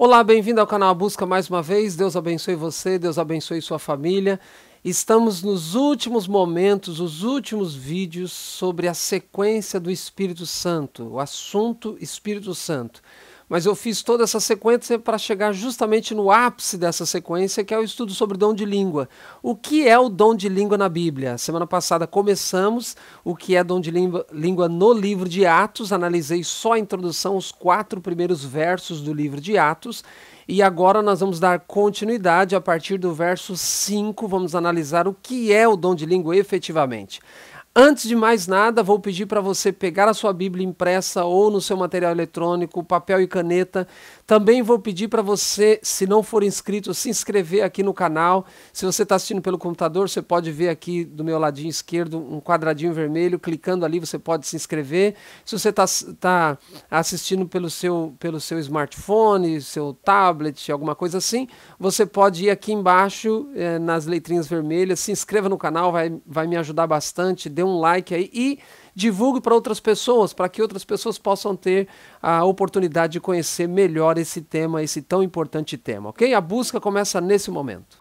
Olá, bem-vindo ao canal Busca mais uma vez. Deus abençoe você, Deus abençoe sua família. Estamos nos últimos momentos, os últimos vídeos sobre a sequência do Espírito Santo, o assunto Espírito Santo. Mas eu fiz toda essa sequência para chegar justamente no ápice dessa sequência, que é o estudo sobre dom de língua. O que é o dom de língua na Bíblia? Semana passada começamos o que é dom de língua no livro de Atos, analisei só a introdução, os quatro primeiros versos do livro de Atos. E agora nós vamos dar continuidade a partir do verso 5, vamos analisar o que é o dom de língua efetivamente. Antes de mais nada, vou pedir para você pegar a sua Bíblia impressa ou no seu material eletrônico, papel e caneta. Também vou pedir para você, se não for inscrito, se inscrever aqui no canal. Se você está assistindo pelo computador, você pode ver aqui do meu ladinho esquerdo um quadradinho vermelho. Clicando ali, você pode se inscrever. Se você está tá assistindo pelo seu, pelo seu smartphone, seu tablet, alguma coisa assim, você pode ir aqui embaixo eh, nas letrinhas vermelhas. Se inscreva no canal, vai, vai me ajudar bastante. Dê um like aí e divulgue para outras pessoas, para que outras pessoas possam ter a oportunidade de conhecer melhor esse tema, esse tão importante tema, ok? A busca começa nesse momento.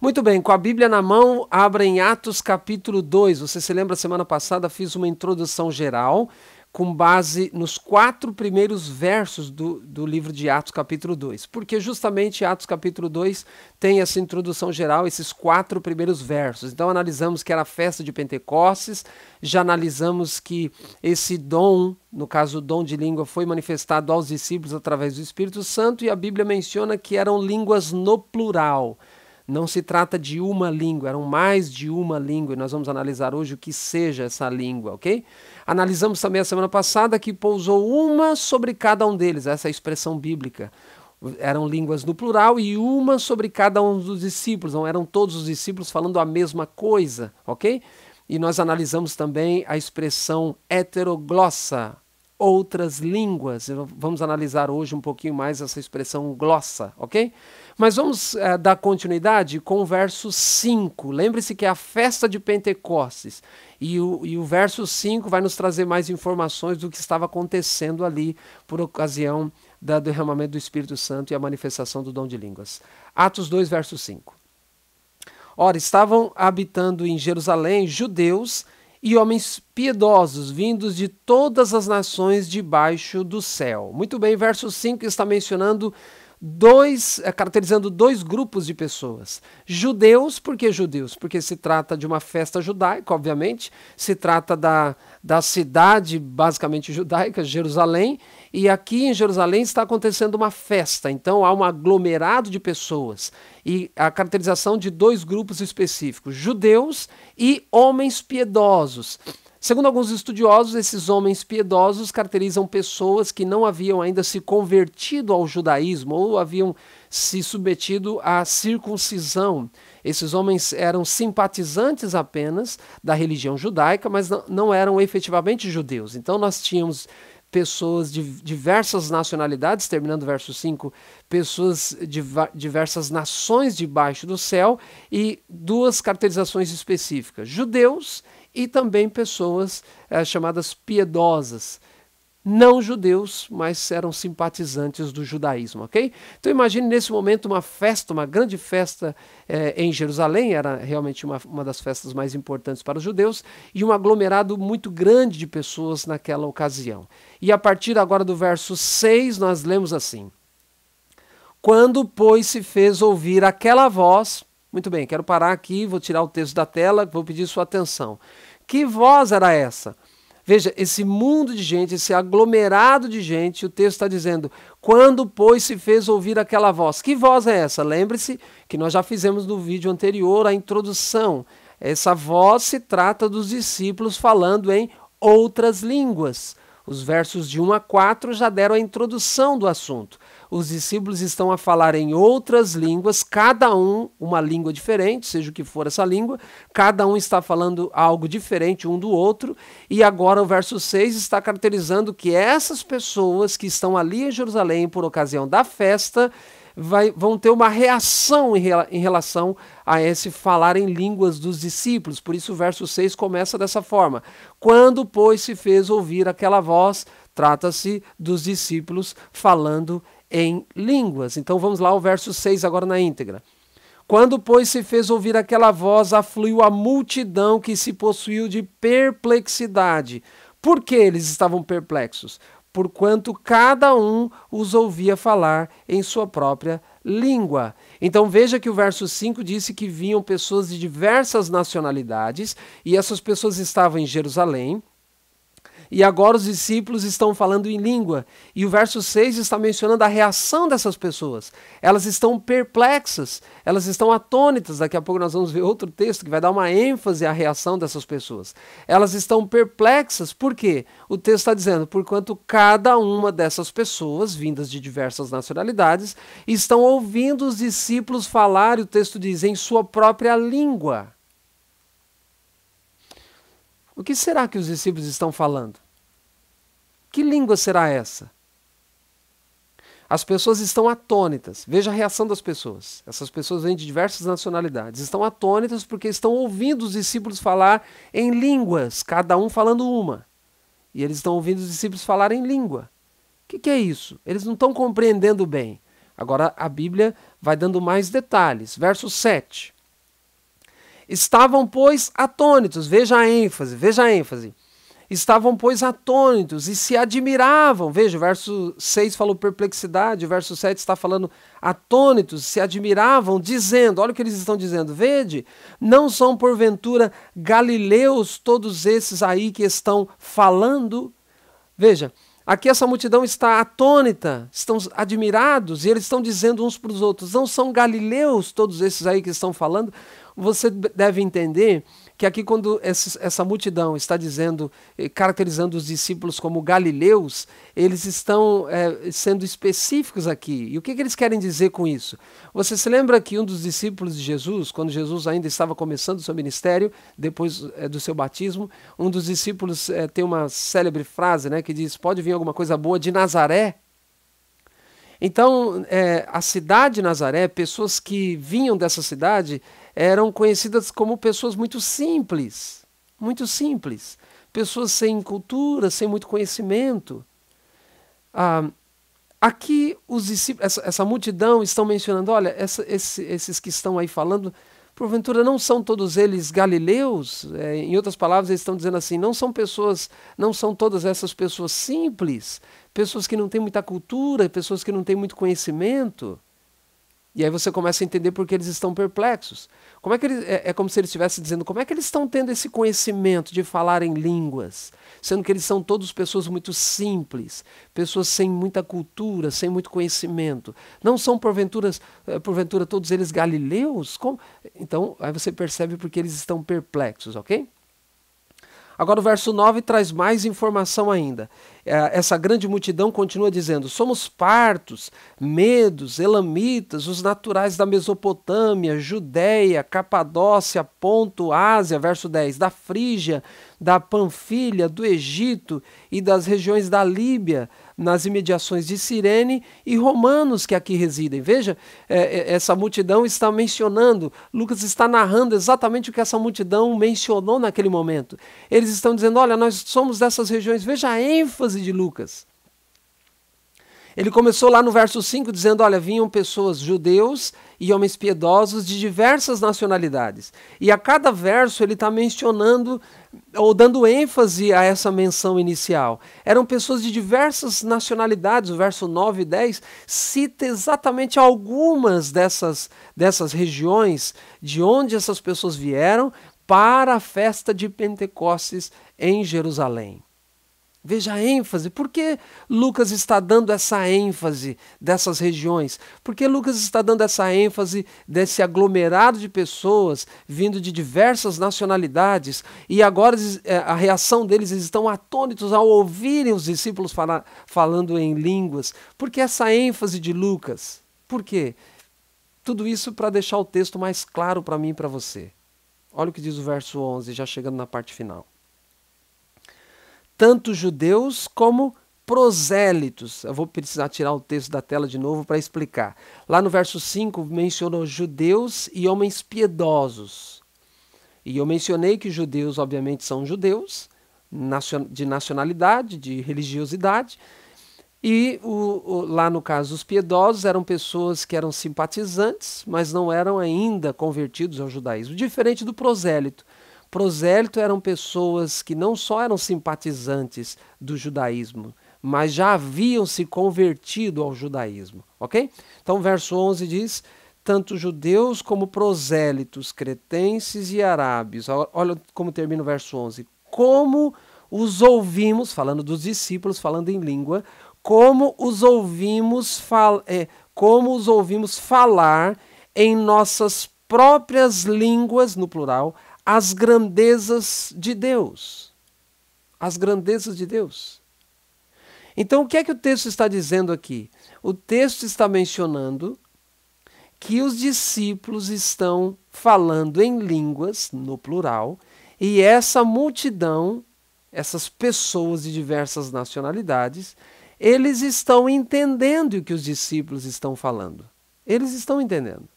Muito bem, com a Bíblia na mão, abra em Atos capítulo 2. Você se lembra, semana passada fiz uma introdução geral com base nos quatro primeiros versos do, do livro de Atos, capítulo 2. Porque justamente Atos, capítulo 2, tem essa introdução geral, esses quatro primeiros versos. Então, analisamos que era a festa de Pentecostes, já analisamos que esse dom, no caso o dom de língua, foi manifestado aos discípulos através do Espírito Santo, e a Bíblia menciona que eram línguas no plural. Não se trata de uma língua, eram mais de uma língua, e nós vamos analisar hoje o que seja essa língua, ok? Analisamos também a semana passada que pousou uma sobre cada um deles, essa é expressão bíblica. Eram línguas no plural e uma sobre cada um dos discípulos, não eram todos os discípulos falando a mesma coisa, ok? E nós analisamos também a expressão heteroglossa, outras línguas. Vamos analisar hoje um pouquinho mais essa expressão glossa, ok? Mas vamos eh, dar continuidade com o verso 5. Lembre-se que é a festa de Pentecostes. E o, e o verso 5 vai nos trazer mais informações do que estava acontecendo ali por ocasião do derramamento do Espírito Santo e a manifestação do dom de línguas. Atos 2, verso 5. Ora, estavam habitando em Jerusalém judeus e homens piedosos vindos de todas as nações debaixo do céu. Muito bem, verso 5 está mencionando dois, eh, caracterizando dois grupos de pessoas. Judeus, por que judeus? Porque se trata de uma festa judaica, obviamente, se trata da, da cidade basicamente judaica, Jerusalém, e aqui em Jerusalém está acontecendo uma festa, então há um aglomerado de pessoas e a caracterização de dois grupos específicos, judeus e homens piedosos. Segundo alguns estudiosos, esses homens piedosos caracterizam pessoas que não haviam ainda se convertido ao judaísmo ou haviam se submetido à circuncisão. Esses homens eram simpatizantes apenas da religião judaica, mas não eram efetivamente judeus. Então nós tínhamos pessoas de diversas nacionalidades, terminando o verso 5, pessoas de diversas nações debaixo do céu e duas caracterizações específicas: judeus e também pessoas é, chamadas piedosas, não judeus, mas eram simpatizantes do judaísmo, ok? Então imagine nesse momento uma festa, uma grande festa eh, em Jerusalém, era realmente uma, uma das festas mais importantes para os judeus, e um aglomerado muito grande de pessoas naquela ocasião. E a partir agora do verso 6, nós lemos assim: Quando, pois, se fez ouvir aquela voz. Muito bem, quero parar aqui, vou tirar o texto da tela, vou pedir sua atenção. Que voz era essa? Veja, esse mundo de gente, esse aglomerado de gente, o texto está dizendo: quando, pois, se fez ouvir aquela voz? Que voz é essa? Lembre-se que nós já fizemos no vídeo anterior a introdução. Essa voz se trata dos discípulos falando em outras línguas. Os versos de 1 a 4 já deram a introdução do assunto. Os discípulos estão a falar em outras línguas, cada um uma língua diferente, seja o que for essa língua, cada um está falando algo diferente um do outro, e agora o verso 6 está caracterizando que essas pessoas que estão ali em Jerusalém por ocasião da festa vai, vão ter uma reação em, rela, em relação a esse falar em línguas dos discípulos. Por isso, o verso 6 começa dessa forma: Quando, pois, se fez ouvir aquela voz, trata-se dos discípulos falando em línguas. Então, vamos lá ao verso 6 agora na íntegra. Quando, pois, se fez ouvir aquela voz, afluiu a multidão que se possuiu de perplexidade. Por que eles estavam perplexos? porquanto cada um os ouvia falar em sua própria língua. Então veja que o verso 5 disse que vinham pessoas de diversas nacionalidades, e essas pessoas estavam em Jerusalém, e agora os discípulos estão falando em língua. E o verso 6 está mencionando a reação dessas pessoas. Elas estão perplexas, elas estão atônitas. Daqui a pouco nós vamos ver outro texto que vai dar uma ênfase à reação dessas pessoas. Elas estão perplexas, por quê? O texto está dizendo: porquanto cada uma dessas pessoas, vindas de diversas nacionalidades, estão ouvindo os discípulos falar, e o texto diz, em sua própria língua. O que será que os discípulos estão falando? Que língua será essa? As pessoas estão atônitas. Veja a reação das pessoas. Essas pessoas vêm de diversas nacionalidades. Estão atônitas porque estão ouvindo os discípulos falar em línguas, cada um falando uma. E eles estão ouvindo os discípulos falar em língua. O que, que, é isso? Eles não estão compreendendo bem. Agora a Bíblia vai dando mais detalhes. Verso 7. Estavam, pois, atônitos, veja a ênfase, veja a ênfase. Estavam, pois, atônitos e se admiravam. Veja, o verso 6 falou perplexidade, o verso 7 está falando atônitos, se admiravam, dizendo: olha o que eles estão dizendo, vede, não são porventura galileus todos esses aí que estão falando? Veja, aqui essa multidão está atônita, estão admirados e eles estão dizendo uns para os outros: não são galileus todos esses aí que estão falando? você deve entender que aqui quando essa multidão está dizendo, eh, caracterizando os discípulos como galileus, eles estão é, sendo específicos aqui. E o que, que eles querem dizer com isso? Você se lembra que um dos discípulos de Jesus, quando Jesus ainda estava começando o seu ministério, depois é, do seu batismo, um dos discípulos é, tem uma célebre frase né, que diz: Pode vir alguma coisa boa de Nazaré? Então, a cidade de Nazaré, pessoas que vinham dessa cidade, eram conhecidas como pessoas muito simples, muito simples, pessoas sem cultura, sem muito conhecimento. Ah, aqui os essa, essa, multidão estão mencionando, olha, essa, esse, esses que estão aí falando, porventura não são todos eles galileus? É, em outras palavras, eles estão dizendo assim, não são pessoas, não são todas essas pessoas simples, pessoas que não têm muita cultura, pessoas que não têm muito conhecimento. E aí você começa a entender por que eles estão perplexos. Como é, que eles, é, é como se ele estivesse dizendo como é que eles estão tendo esse conhecimento de falar em línguas, sendo que eles são todos pessoas muito simples, pessoas sem muita cultura, sem muito conhecimento. Não são porventura eh, porventura todos eles galileus? Como? Então aí você percebe porque eles estão perplexos, ok? Agora o verso 9 traz mais informação ainda. É, essa grande multidão continua dizendo: Somos partos, medos, elamitas, os naturais da Mesopotâmia, Judéia, Capadócia, Ponto, Ásia, verso 10, da Frígia, da Panfilha, do Egito e das regiões da Líbia, nas imediações de Cirene e romanos que aqui residem. Veja, é, é, essa multidão está mencionando, Lucas está narrando exatamente o que essa multidão mencionou naquele momento. Eles estão dizendo: olha, nós somos dessas regiões. Veja a ênfase de Lucas. Ele começou lá no verso 5 dizendo: Olha, vinham pessoas judeus e homens piedosos de diversas nacionalidades. E a cada verso ele está mencionando ou dando ênfase a essa menção inicial. Eram pessoas de diversas nacionalidades. O verso 9 e 10 cita exatamente algumas dessas, dessas regiões de onde essas pessoas vieram para a festa de Pentecostes em Jerusalém. Veja a ênfase. Por que Lucas está dando essa ênfase dessas regiões? Por que Lucas está dando essa ênfase desse aglomerado de pessoas vindo de diversas nacionalidades e agora eh, a reação deles, eles estão atônitos ao ouvirem os discípulos fala, falando em línguas? Por que essa ênfase de Lucas? Por quê? Tudo isso para deixar o texto mais claro para mim e para você. Olha o que diz o verso 11, já chegando na parte final tanto judeus como prosélitos. Eu vou precisar tirar o texto da tela de novo para explicar. Lá no verso 5 mencionou judeus e homens piedosos. E eu mencionei que judeus, obviamente, são judeus, de nacionalidade, de religiosidade. E o, o, lá no caso, os piedosos eram pessoas que eram simpatizantes, mas não eram ainda convertidos ao judaísmo, diferente do prosélito. Prosélito eram pessoas que não só eram simpatizantes do judaísmo, mas já haviam se convertido ao judaísmo, ok? Então, verso 11 diz: tanto judeus como prosélitos, cretenses e arábios. Olha como termina o verso 11. Como os ouvimos, falando dos discípulos, falando em língua, como os ouvimos, fal é, como os ouvimos falar em nossas próprias línguas, no plural, as grandezas de Deus. As grandezas de Deus. Então, o que é que o texto está dizendo aqui? O texto está mencionando que os discípulos estão falando em línguas, no plural, e essa multidão, essas pessoas de diversas nacionalidades, eles estão entendendo o que os discípulos estão falando. Eles estão entendendo.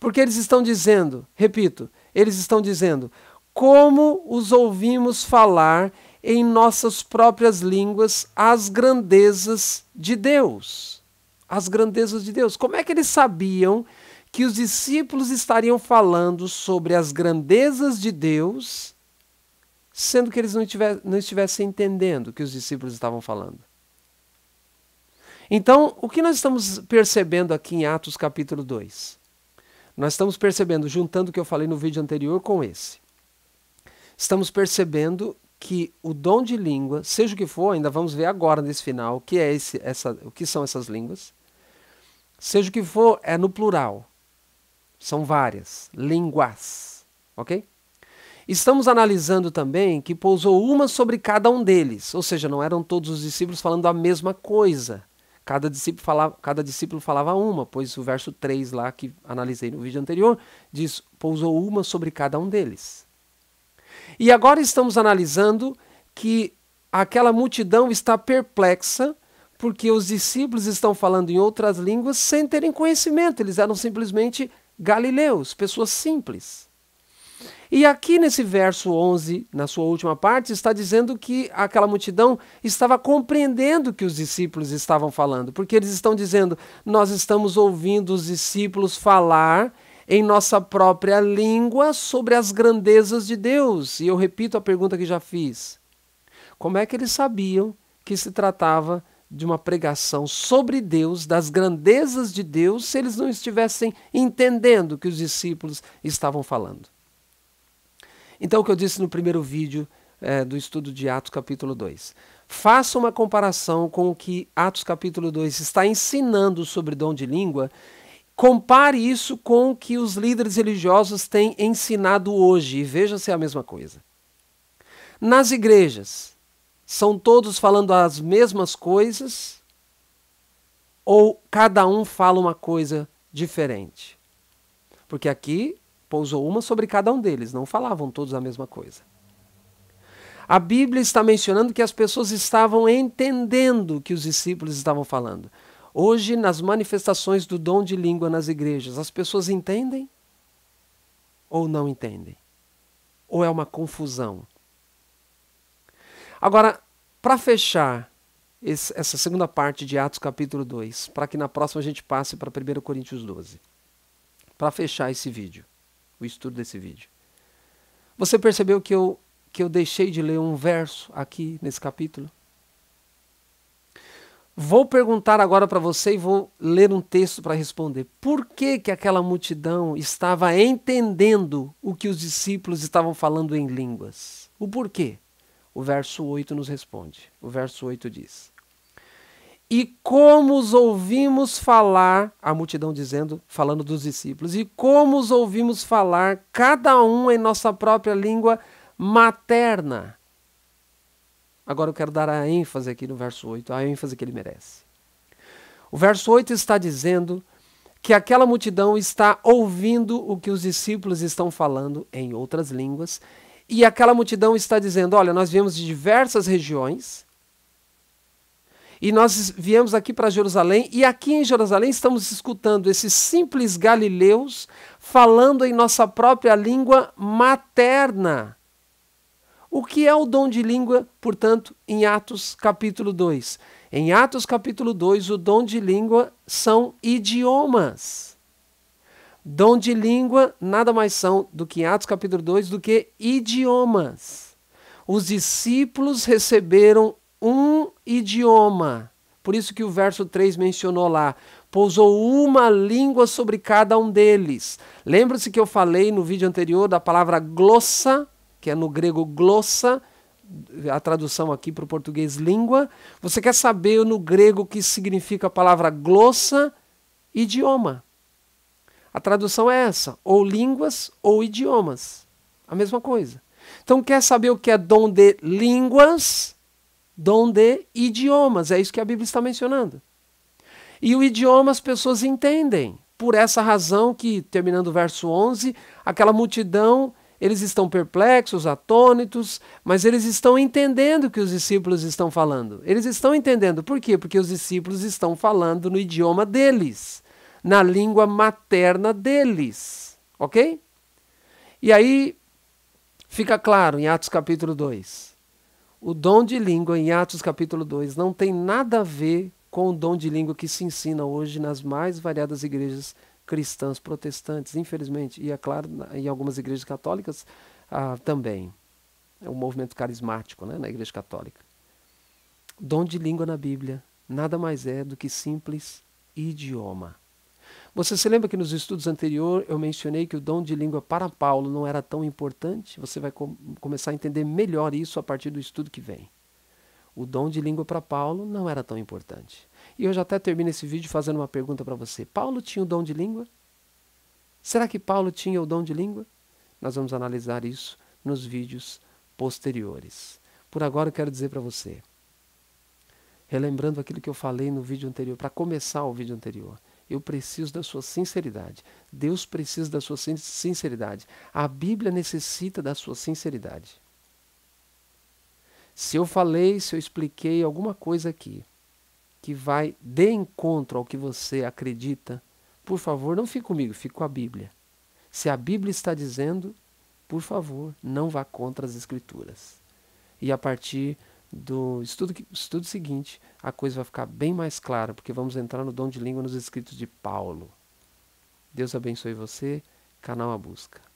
Porque eles estão dizendo, repito, eles estão dizendo: como os ouvimos falar em nossas próprias línguas as grandezas de Deus. As grandezas de Deus. Como é que eles sabiam que os discípulos estariam falando sobre as grandezas de Deus, sendo que eles não, não estivessem entendendo o que os discípulos estavam falando? Então, o que nós estamos percebendo aqui em Atos capítulo 2? Nós estamos percebendo, juntando o que eu falei no vídeo anterior com esse, estamos percebendo que o dom de língua, seja o que for, ainda vamos ver agora nesse final, que é esse, essa, o que são essas línguas, seja o que for, é no plural. São várias línguas, ok? Estamos analisando também que pousou uma sobre cada um deles, ou seja, não eram todos os discípulos falando a mesma coisa. Cada discípulo, falava, cada discípulo falava uma, pois o verso 3 lá que analisei no vídeo anterior diz: pousou uma sobre cada um deles. E agora estamos analisando que aquela multidão está perplexa porque os discípulos estão falando em outras línguas sem terem conhecimento, eles eram simplesmente galileus, pessoas simples. E aqui nesse verso 11, na sua última parte, está dizendo que aquela multidão estava compreendendo o que os discípulos estavam falando, porque eles estão dizendo: Nós estamos ouvindo os discípulos falar em nossa própria língua sobre as grandezas de Deus. E eu repito a pergunta que já fiz: Como é que eles sabiam que se tratava de uma pregação sobre Deus, das grandezas de Deus, se eles não estivessem entendendo o que os discípulos estavam falando? Então, o que eu disse no primeiro vídeo é, do estudo de Atos, capítulo 2. Faça uma comparação com o que Atos, capítulo 2 está ensinando sobre dom de língua. Compare isso com o que os líderes religiosos têm ensinado hoje e veja se é a mesma coisa. Nas igrejas, são todos falando as mesmas coisas ou cada um fala uma coisa diferente? Porque aqui Pousou uma sobre cada um deles, não falavam todos a mesma coisa. A Bíblia está mencionando que as pessoas estavam entendendo que os discípulos estavam falando. Hoje, nas manifestações do dom de língua nas igrejas, as pessoas entendem ou não entendem? Ou é uma confusão? Agora, para fechar esse, essa segunda parte de Atos capítulo 2, para que na próxima a gente passe para 1 Coríntios 12. Para fechar esse vídeo o estudo desse vídeo. Você percebeu que eu, que eu deixei de ler um verso aqui nesse capítulo? Vou perguntar agora para você e vou ler um texto para responder. Por que, que aquela multidão estava entendendo o que os discípulos estavam falando em línguas? O porquê? O verso 8 nos responde. O verso 8 diz: e como os ouvimos falar, a multidão dizendo, falando dos discípulos, e como os ouvimos falar, cada um em nossa própria língua materna. Agora eu quero dar a ênfase aqui no verso 8, a ênfase que ele merece. O verso 8 está dizendo que aquela multidão está ouvindo o que os discípulos estão falando em outras línguas, e aquela multidão está dizendo: Olha, nós viemos de diversas regiões, e nós viemos aqui para Jerusalém, e aqui em Jerusalém estamos escutando esses simples galileus falando em nossa própria língua materna. O que é o dom de língua, portanto, em Atos capítulo 2? Em Atos capítulo 2, o dom de língua são idiomas. Dom de língua nada mais são do que em Atos capítulo 2 do que idiomas. Os discípulos receberam um idioma. Por isso que o verso 3 mencionou lá: pousou uma língua sobre cada um deles. Lembra-se que eu falei no vídeo anterior da palavra glossa, que é no grego glossa, a tradução aqui para o português língua. Você quer saber no grego o que significa a palavra glossa? Idioma. A tradução é essa: ou línguas ou idiomas. A mesma coisa. Então, quer saber o que é dom de línguas? dom de idiomas. É isso que a Bíblia está mencionando. E o idioma as pessoas entendem. Por essa razão que, terminando o verso 11, aquela multidão, eles estão perplexos, atônitos, mas eles estão entendendo o que os discípulos estão falando. Eles estão entendendo. Por quê? Porque os discípulos estão falando no idioma deles, na língua materna deles. Ok? E aí fica claro em Atos capítulo 2 o dom de língua em Atos capítulo 2 não tem nada a ver com o dom de língua que se ensina hoje nas mais variadas igrejas cristãs protestantes, infelizmente, e é claro, em algumas igrejas católicas ah, também. É um movimento carismático né, na igreja católica. Dom de língua na Bíblia nada mais é do que simples idioma. Você se lembra que nos estudos anteriores eu mencionei que o dom de língua para Paulo não era tão importante? Você vai com começar a entender melhor isso a partir do estudo que vem. O dom de língua para Paulo não era tão importante. E eu já até termino esse vídeo fazendo uma pergunta para você. Paulo tinha o dom de língua? Será que Paulo tinha o dom de língua? Nós vamos analisar isso nos vídeos posteriores. Por agora eu quero dizer para você, relembrando aquilo que eu falei no vídeo anterior, para começar o vídeo anterior, eu preciso da sua sinceridade. Deus precisa da sua sinceridade. A Bíblia necessita da sua sinceridade. Se eu falei, se eu expliquei alguma coisa aqui que vai de encontro ao que você acredita, por favor, não fique comigo, fique com a Bíblia. Se a Bíblia está dizendo, por favor, não vá contra as Escrituras. E a partir do estudo, estudo seguinte, a coisa vai ficar bem mais clara, porque vamos entrar no dom de língua nos escritos de Paulo. Deus abençoe você, canal A Busca.